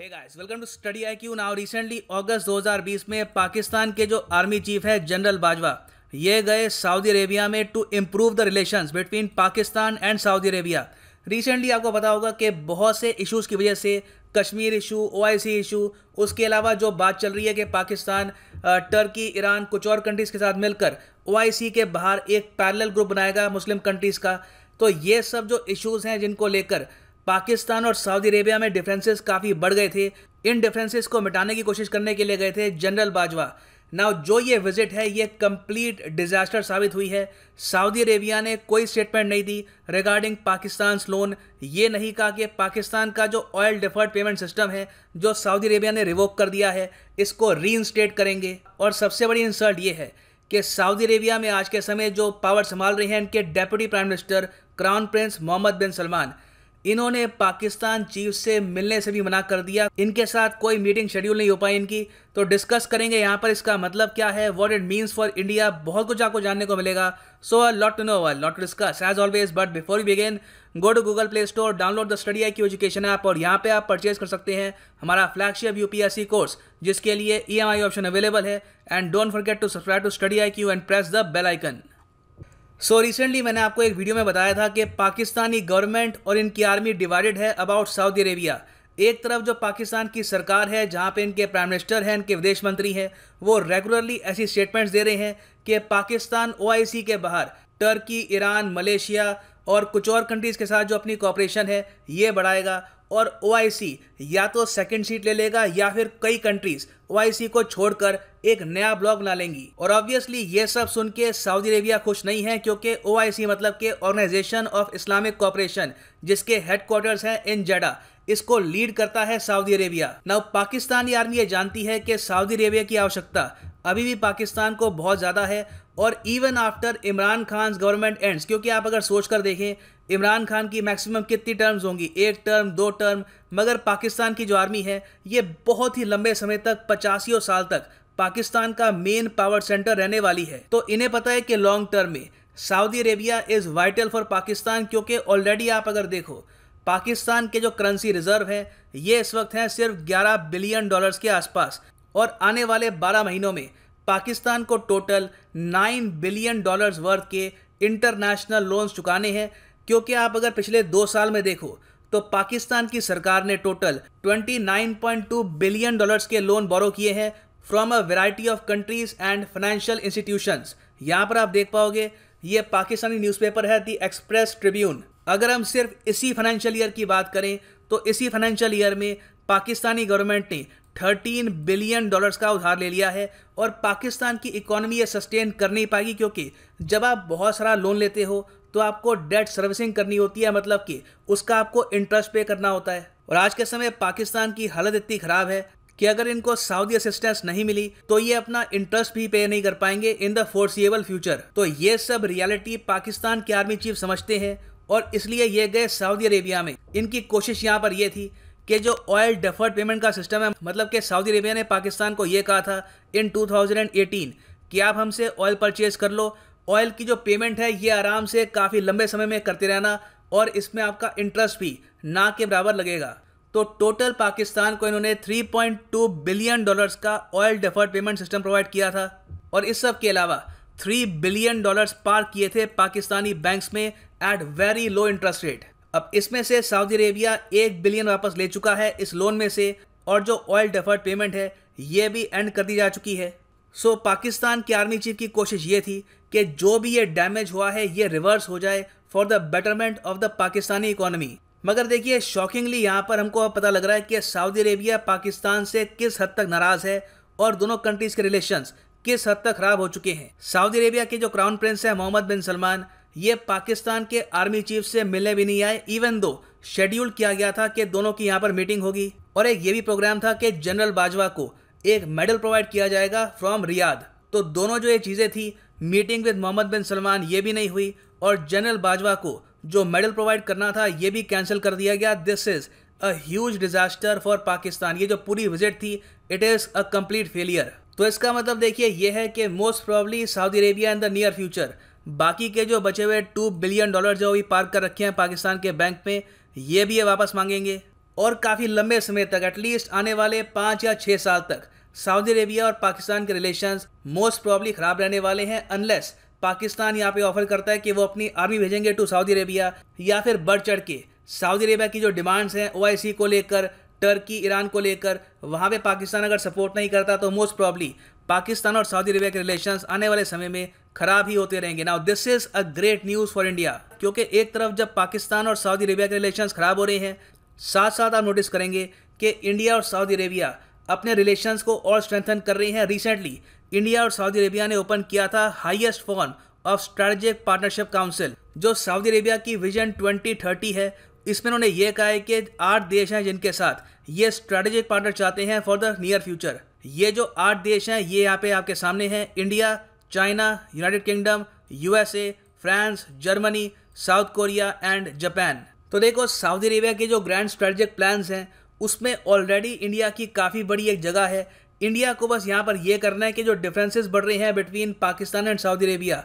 hey guys welcome to Study I Q now recently अगस्त 2020 में पाकिस्तान के जो आर्मी चीफ है जनरल बाजवा ये गए सऊदी अरेबिया में to improve the relations between Pakistan and Saudi Arabia recently आपको पता होगा कि बहुत से इश्यूज़ की वजह से कश्मीर इशू ओआईसी इशू उसके अलावा जो बात चल रही है कि पाकिस्तान टर्की ईरान कुछ और कंट्रीज़ के साथ मिलकर ओआईसी के बाहर एक पैरल ग्रुप बनाएगा मुस्लिम कंट्रीज़ का तो ये सब जो इश्यूज़ हैं जिनको लेकर पाकिस्तान और सऊदी अरेबिया में डिफरेंसेस काफ़ी बढ़ गए थे इन डिफरेंसेस को मिटाने की कोशिश करने के लिए गए थे जनरल बाजवा नाउ जो ये विजिट है ये कंप्लीट डिजास्टर साबित हुई है सऊदी अरेबिया ने कोई स्टेटमेंट नहीं दी रिगार्डिंग पाकिस्तान लोन ये नहीं कहा कि पाकिस्तान का जो ऑयल डिफर्ड पेमेंट सिस्टम है जो सऊदी अरेबिया ने रिवोक कर दिया है इसको री करेंगे और सबसे बड़ी इंसल्ट ये है कि सऊदी अरेबिया में आज के समय जो पावर संभाल रहे हैं इनके deputy prime minister crown prince Mohammed bin Salman इन्होंने पाकिस्तान चीफ से मिलने से भी मना कर दिया इनके साथ कोई मीटिंग शेड्यूल नहीं हो पाई इनकी तो डिस्कस करेंगे यहाँ पर इसका मतलब क्या है what it means for India बहुत कुछ आपको जानने को मिलेगा so a lot to know a lot to discuss as always but before you begin go to Google Play Store download the Study I education app और यहाँ पे आप परचेज कर सकते हैं हमारा फ्लैगशिप यूपीएससी कोर्स जिसके लिए ई ऑप्शन अवेलेबल है and don't forget to subscribe to Study I Q and press the bell icon so so recently मैंने आपको एक वीडियो में बताया था कि पाकिस्तानी गवर्नमेंट और इनकी आर्मी डिवाइडेड है अबाउट सऊदी अरेबिया एक तरफ जो पाकिस्तान की सरकार है जहाँ पे इनके प्राइम मिनिस्टर हैं इनके विदेश मंत्री हैं वो रेगुलरली ऐसी स्टेटमेंट्स दे रहे हैं कि पाकिस्तान ओ के बाहर टर्की ईरान मलेशिया और कुछ और कंट्रीज़ के साथ जो अपनी कॉपरेशन है ये बढ़ाएगा और ओ या तो सेकंड सीट ले लेगा या फिर कई कंट्रीज ओ को छोड़कर एक नया ब्लॉग बना लेंगी और ऑब्वियसली ये सब सुन के सऊदी अरेबिया खुश नहीं है क्योंकि ओ मतलब के ऑर्गेनाइजेशन ऑफ इस्लामिक कॉपरेशन जिसके हेडक्वार्टर्स हैं इन जडा इसको लीड करता है सऊदी अरेबिया नव पाकिस्तानी आर्मी ये जानती है कि सऊदी अरेबिया की आवश्यकता अभी भी पाकिस्तान को बहुत ज़्यादा है और even after Imran Khan government ends क्योंकि आप अगर सोच कर देखें इमरान खान की मैक्सिमम कितनी टर्म्स होंगी एक टर्म दो टर्म मगर पाकिस्तान की जो आर्मी है ये बहुत ही लंबे समय तक पचासियों साल तक पाकिस्तान का मेन पावर सेंटर रहने वाली है तो इन्हें पता है कि लॉन्ग टर्म में Saudi Arabia is vital for Pakistan क्योंकि ऑलरेडी आप अगर देखो पाकिस्तान के जो करेंसी रिजर्व है ये इस वक्त हैं सिर्फ 11 बिलियन डॉलर्स के आसपास और आने वाले 12 महीनों में पाकिस्तान को total nine billion dollars worth के इंटरनेशनल लोन्स चुकाने हैं क्योंकि आप अगर पिछले दो साल में देखो तो पाकिस्तान की सरकार ने टोटल 29.2 बिलियन डॉलर्स के लोन बोरो किए हैं from a variety of countries and financial institutions यहाँ पर आप देख पाओगे ये पाकिस्तानी न्यूज़पेपर है दी एक्सप्रेस ट्रिब्यून अगर हम सिर्फ इसी फाइनेंशियल ईयर की बात करें तो इसी फाइनेंशियल ईयर में पाकिस्तानी गवर्नमेंट ने थर्टीन बिलियन डॉलर्स का उधार ले लिया है और पाकिस्तान की इकोनॉमी ये सस्टेन कर नहीं पाएगी क्योंकि जब आप बहुत सारा लोन लेते हो तो आपको डेट सर्विसिंग करनी होती है मतलब कि उसका आपको इंटरेस्ट पे करना होता है और आज के समय पाकिस्तान की हालत इतनी ख़राब है कि अगर इनको सऊदी असिस्टेंस नहीं मिली तो ये अपना इंटरेस्ट भी पे नहीं कर पाएंगे इन द फोर्सिएबल फ्यूचर तो ये सब रियलिटी पाकिस्तान के आर्मी चीफ समझते हैं और इसलिए ये गए सऊदी अरेबिया में इनकी कोशिश यहाँ पर यह थी कि जो ऑयल डेफर्ड पेमेंट का सिस्टम है मतलब कि सऊदी अरेबिया ने पाकिस्तान को ये कहा था इन 2018 कि आप हमसे ऑयल परचेज कर लो ऑयल की जो पेमेंट है ये आराम से काफ़ी लंबे समय में करते रहना और इसमें आपका इंटरेस्ट भी ना के बराबर लगेगा तो टोटल पाकिस्तान को इन्होंने 3.2 बिलियन डॉलर्स का oil deferred payment system provide किया था और इस सब के अलावा 3 बिलियन डॉलर्स पार किए थे पाकिस्तानी बैंक्स में at very low interest rate अब इसमें से सऊदी अरेबिया एक बिलियन वापस ले चुका है इस लोन में से और जो ऑयल डेफर्ड पेमेंट है ये भी एंड कर दी जा चुकी है सो पाकिस्तान की आर्मी चीफ की कोशिश ये थी कि जो भी ये डैमेज हुआ है ये रिवर्स हो जाए for the betterment of the Pakistani economy मगर देखिए शॉकिंगली यहाँ पर हमको पता लग रहा है कि सऊदी अरेबिया पाकिस्तान से किस हद तक नाराज़ है और दोनों कंट्रीज़ के रिलेशंस किस हद तक खराब हो चुके हैं सऊदी अरेबिया के जो क्राउन प्रिंस है मोहम्मद बिन सलमान ये पाकिस्तान के आर्मी चीफ से मिलने भी नहीं आए इवन दो शेड्यूल किया गया था कि दोनों की यहाँ पर मीटिंग होगी और एक ये भी प्रोग्राम था कि जनरल बाजवा को एक मेडल प्रोवाइड किया जाएगा फ्रॉम रियाद तो दोनों जो ये चीज़ें थी meeting with Mohammed bin Salman ये भी नहीं हुई और जनरल बाजवा को जो मेडल प्रोवाइड करना था ये भी कैंसिल कर दिया गया this is a huge disaster for Pakistan ये जो पूरी विजिट थी it is a complete failure तो इसका मतलब देखिए ये है कि most probably Saudi Arabia in the near future बाकी के जो बचे हुए टू बिलियन डॉलर जो अभी पार्क कर रखे हैं पाकिस्तान के बैंक में ये भी ये वापस मांगेंगे और काफ़ी लंबे समय तक एटलीस्ट आने वाले पाँच या छः साल तक सऊदी अरेबिया और पाकिस्तान के रिलेशंस मोस्ट प्रॉब्ली ख़राब रहने वाले हैं अनलेस पाकिस्तान यहाँ पे ऑफर करता है कि वो अपनी आर्मी भेजेंगे टू सऊदी अरेबिया या फिर बढ़ चढ़ के सऊदी अरेबिया की जो डिमांड्स हैं ओ को लेकर टर्की ईरान को लेकर वहाँ पे पाकिस्तान अगर सपोर्ट नहीं करता तो मोस्ट प्रॉब्ली पाकिस्तान और सऊदी अरबिया के रिलेशंस आने वाले समय में खराब ही होते रहेंगे now this is a great news for India क्योंकि एक तरफ जब पाकिस्तान और सऊदी अरबिया के रिलेशंस खराब हो रहे हैं साथ साथ आप नोटिस करेंगे कि इंडिया और सऊदी अरेबिया अपने रिलेशंस को और स्ट्रेंथन कर रही हैं रिसेंटली इंडिया और सऊदी अरेबिया ने ओपन किया था highest form of strategic partnership council जो सऊदी अरेबिया की विजन 2030 है इसमें उन्होंने ये कहा है कि आठ देश हैं जिनके साथ ये स्ट्रेटेजिक पार्टनर चाहते हैं फॉर द नियर फ्यूचर ये जो आठ देश हैं ये यहाँ पे आपके सामने हैं India China United Kingdom USA France Germany South Korea and Japan तो देखो सऊदी अरेबिया के जो ग्रैंड स्ट्रेटेजिक प्लान्स हैं उसमें ऑलरेडी इंडिया की काफ़ी बड़ी एक जगह है इंडिया को बस यहाँ पर यह करना है कि जो डिफरेंसेस बढ़ रहे हैं between Pakistan and Saudi Arabia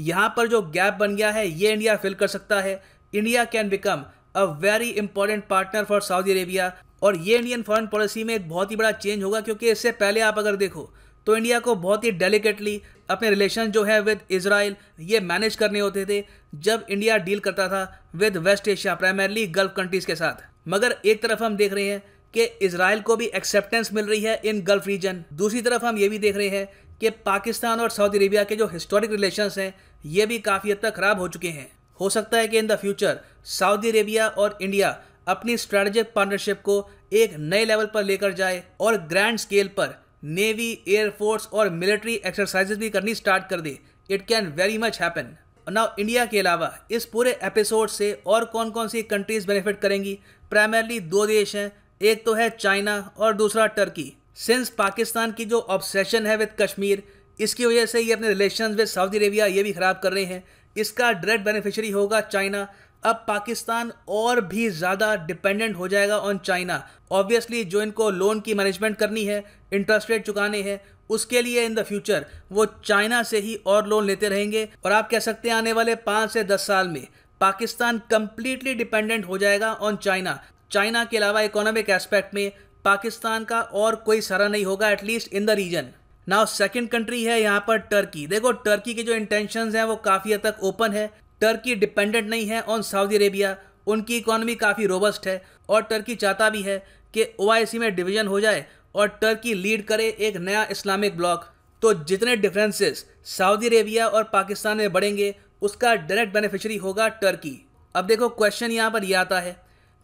यहाँ पर जो गैप बन गया है ये इंडिया फिल कर सकता है India can become a very important partner for Saudi Arabia और ये इंडियन फॉरेन पॉलिसी में एक बहुत ही बड़ा चेंज होगा क्योंकि इससे पहले आप अगर देखो तो इंडिया को बहुत ही डेलिकेटली अपने रिलेशन जो है विद इसराइल ये मैनेज करने होते थे जब इंडिया डील करता था with West Asia primarily Gulf countries के साथ मगर एक तरफ हम देख रहे हैं कि इसराइल को भी एक्सेप्टेंस मिल रही है इन गल्फ रीजन दूसरी तरफ हम ये भी देख रहे हैं कि पाकिस्तान और सऊदी अरेबिया के जो हिस्टोरिक रिलेशंस हैं ये भी काफ़ी हद तक ख़राब हो चुके हैं हो सकता है कि in the future Saudi Arabia और इंडिया अपनी स्ट्रैटेजिक पार्टनरशिप को एक नए लेवल पर लेकर जाए और ग्रैंड स्केल पर नेवी एयरफोर्स और मिलिट्री एक्सरसाइजेज भी करनी स्टार्ट कर दे it can very much happen now India के अलावा इस पूरे एपिसोड से और कौन कौन सी कंट्रीज बेनिफिट करेंगी प्राइमरली दो देश हैं एक तो है चाइना और दूसरा टर्की सिंस पाकिस्तान की जो ऑब्सेशन है विद कश्मीर इसकी वजह से ये अपने रिलेशन विद सऊदी अरेबिया ये भी ख़राब कर रहे हैं इसका डायरेक्ट बेनिफिशियरी होगा चाइना अब पाकिस्तान और भी ज़्यादा डिपेंडेंट हो जाएगा ऑन चाइना ऑब्वियसली जो इनको लोन की मैनेजमेंट करनी है इंटरेस्ट रेट चुकाने हैं उसके लिए इन द फ्यूचर वो चाइना से ही और लोन लेते रहेंगे और आप कह सकते हैं आने वाले पाँच से दस साल में पाकिस्तान कंप्लीटली डिपेंडेंट हो जाएगा ऑन चाइना चाइना के अलावा इकोनॉमिक एस्पेक्ट में पाकिस्तान का और कोई सरा नहीं होगा at least in the region now second country है यहाँ पर टर्की देखो टर्की के जो इंटेंशन हैं वो काफ़ी हद तक ओपन है टर्की डिपेंडेंट नहीं है ऑन सऊदी अरेबिया उनकी इकोनॉमी काफ़ी रोबस्ट है और टर्की चाहता भी है कि ओ में डिवीजन हो जाए और टर्की लीड करे एक नया इस्लामिक ब्लॉक तो जितने डिफरेंसेस सऊदी अरेबिया और पाकिस्तान में बढ़ेंगे उसका डायरेक्ट बेनिफिशरी होगा टर्की अब देखो क्वेश्चन यहाँ पर यह आता है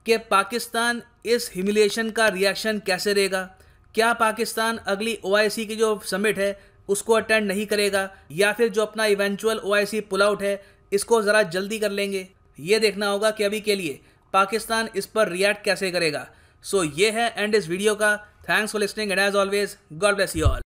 कि पाकिस्तान इस ह्यूमिलेशन का रिएक्शन कैसे रहेगा क्या पाकिस्तान अगली ओ की जो समिट है उसको अटेंड नहीं करेगा या फिर जो अपना इवेंचुअल ओआईसी पुल आउट है इसको ज़रा जल्दी कर लेंगे ये देखना होगा कि अभी के लिए पाकिस्तान इस पर रिएक्ट कैसे करेगा सो so, ये है एंड इस वीडियो का thanks for listening and as always God bless you all